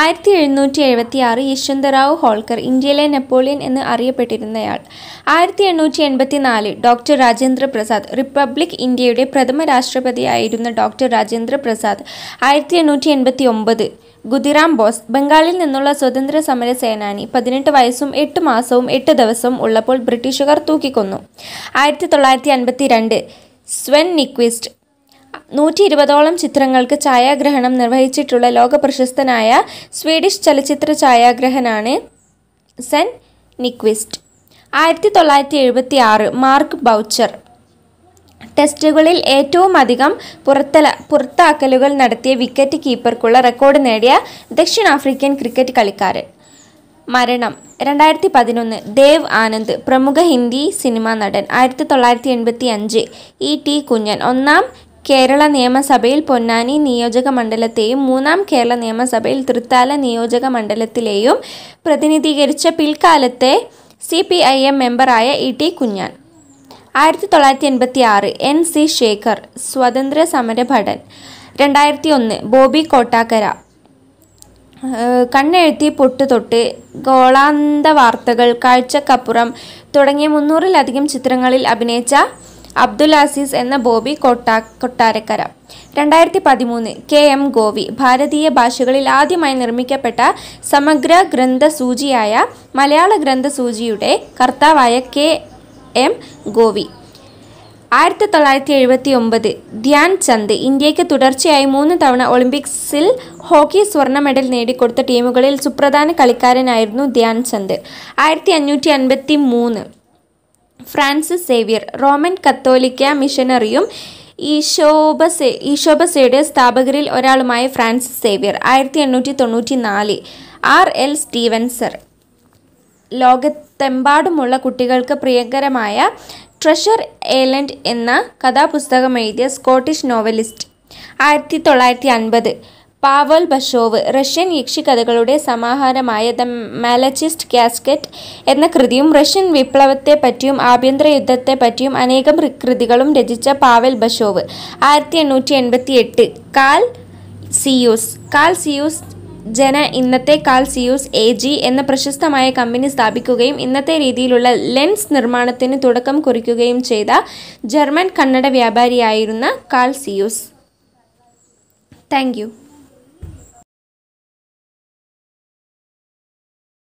ആയിരത്തി എഴുന്നൂറ്റി എഴുപത്തി ആറ് യശ്വന്തറാവു ഹോൾക്കർ ഇന്ത്യയിലെ നെപ്പോളിയൻ എന്ന് അറിയപ്പെട്ടിരുന്നയാൾ ആയിരത്തി എണ്ണൂറ്റി എൺപത്തി നാല് ഡോക്ടർ രാജേന്ദ്ര പ്രസാദ് റിപ്പബ്ലിക് ഇന്ത്യയുടെ പ്രഥമ രാഷ്ട്രപതിയായിരുന്ന ഡോക്ടർ രാജേന്ദ്ര പ്രസാദ് ആയിരത്തി എണ്ണൂറ്റി എൺപത്തി ഒമ്പത് ഗുതിറാം ബോസ് ബംഗാളിൽ നിന്നുള്ള സ്വതന്ത്ര സമര സേനാനി പതിനെട്ട് വയസ്സും എട്ട് മാസവും എട്ട് ദിവസവും ഉള്ളപ്പോൾ ബ്രിട്ടീഷുകാർ തൂക്കിക്കൊന്നു ആയിരത്തി തൊള്ളായിരത്തി അൻപത്തി രണ്ട് സ്വെൻ നിക്വിസ്റ്റ് നൂറ്റി ഇരുപതോളം ചിത്രങ്ങൾക്ക് ഛായാഗ്രഹണം നിർവഹിച്ചിട്ടുള്ള ലോകപ്രശസ്തനായ സ്വീഡിഷ് ചലച്ചിത്ര ഛായാഗ്രഹനാണ് സെൻ നിക്വിസ്റ്റ് ആയിരത്തി തൊള്ളായിരത്തി എഴുപത്തി ആറ് മാർക്ക് ബൗച്ചർ ടെസ്റ്റുകളിൽ ഏറ്റവും അധികം പുറത്തല പുറത്താക്കലുകൾ നടത്തിയ വിക്കറ്റ് കീപ്പർക്കുള്ള റെക്കോർഡ് നേടിയ ദക്ഷിണാഫ്രിക്കൻ ക്രിക്കറ്റ് കളിക്കാരൻ മരണം രണ്ടായിരത്തി പതിനൊന്ന് ദേവ് ആനന്ദ് പ്രമുഖ ഹിന്ദി സിനിമാ നടൻ ആയിരത്തി തൊള്ളായിരത്തി എൺപത്തി അഞ്ച് ഇ ടി കുഞ്ഞൻ ഒന്നാം കേരള നിയമസഭയിൽ പൊന്നാനി നിയോജക മണ്ഡലത്തെയും മൂന്നാം കേരള നിയമസഭയിൽ തൃത്താല നിയോജക മണ്ഡലത്തിലെയും പ്രതിനിധീകരിച്ച പിൽക്കാലത്തെ സി പി ഐ എം മെമ്പറായ ഇ ടി കുഞ്ഞാൻ ആയിരത്തി തൊള്ളായിരത്തി എൺപത്തി ആറ് എൻ സി ശേഖർ സ്വതന്ത്ര സമരഭടൻ രണ്ടായിരത്തി ഒന്ന് ബോബി കോട്ടാക്കര കണ്ണെഴുത്തി പൊട്ട് തൊട്ട് ഗോളാന്ത വാർത്തകൾ കാഴ്ചക്കപ്പുറം തുടങ്ങിയ മുന്നൂറിലധികം ചിത്രങ്ങളിൽ അഭിനയിച്ച അബ്ദുൽ ആസീസ് എന്ന ബോബി കൊട്ടാ കൊട്ടാരക്കര രണ്ടായിരത്തി പതിമൂന്ന് കെ എം ഗോവി ഭാരതീയ ഭാഷകളിൽ ആദ്യമായി നിർമ്മിക്കപ്പെട്ട സമഗ്ര ഗ്രന്ഥസൂചിയായ മലയാള ഗ്രന്ഥസൂചിയുടെ കർത്താവായ കെ എം ഗോവി ആയിരത്തി തൊള്ളായിരത്തി എഴുപത്തി ഒമ്പത് ധ്യാൻ ചന്ദ് ഇന്ത്യയ്ക്ക് തുടർച്ചയായി മൂന്ന് തവണ ഒളിമ്പിക്സിൽ ഹോക്കി സ്വർണ്ണ മെഡൽ നേടിക്കൊടുത്ത ടീമുകളിൽ സുപ്രധാന കളിക്കാരനായിരുന്നു ധ്യാൻ ചന്ദ് ആയിരത്തി അഞ്ഞൂറ്റി അൻപത്തി മൂന്ന് ഫ്രാൻസിസ് സേവ്യർ റോമൻ കത്തോലിക്ക മിഷനറിയും ഈശോബസെ ഈശോബസയുടെ സ്ഥാപകരിൽ ഒരാളുമായ ഫ്രാൻസിസ് സേവ്യർ ആയിരത്തി എണ്ണൂറ്റി തൊണ്ണൂറ്റി നാല് ആർ എൽ സ്റ്റീവൻസർ ലോകത്തെമ്പാടുമുള്ള കുട്ടികൾക്ക് പ്രിയങ്കരമായ ട്രഷർ ഏലൻഡ് എന്ന കഥാപുസ്തകം എഴുതിയ സ്കോട്ടിഷ് നോവലിസ്റ്റ് ആയിരത്തി തൊള്ളായിരത്തി അൻപത് പാവൽ ബഷോവ് റഷ്യൻ യക്ഷികഥകളുടെ സമാഹാരമായ ദ മാലച്ചിസ്റ്റ് കാസ്കറ്റ് എന്ന കൃതിയും റഷ്യൻ വിപ്ലവത്തെ പറ്റിയും ആഭ്യന്തര യുദ്ധത്തെ പറ്റിയും അനേകം കൃതികളും രചിച്ച പാവൽ ബഷോവ് ആയിരത്തി എണ്ണൂറ്റി എൺപത്തി എട്ട് കാൽ സിയൂസ് കാൽ സിയൂസ് ജന ഇന്നത്തെ കാൽ സിയൂസ് എ ജി എന്ന പ്രശസ്തമായ കമ്പനി സ്ഥാപിക്കുകയും ഇന്നത്തെ രീതിയിലുള്ള ലെൻസ് നിർമ്മാണത്തിന് തുടക്കം കുറിക്കുകയും ചെയ്ത ജർമ്മൻ കന്നഡ വ്യാപാരിയായിരുന്ന കാൽ സിയൂസ് താങ്ക്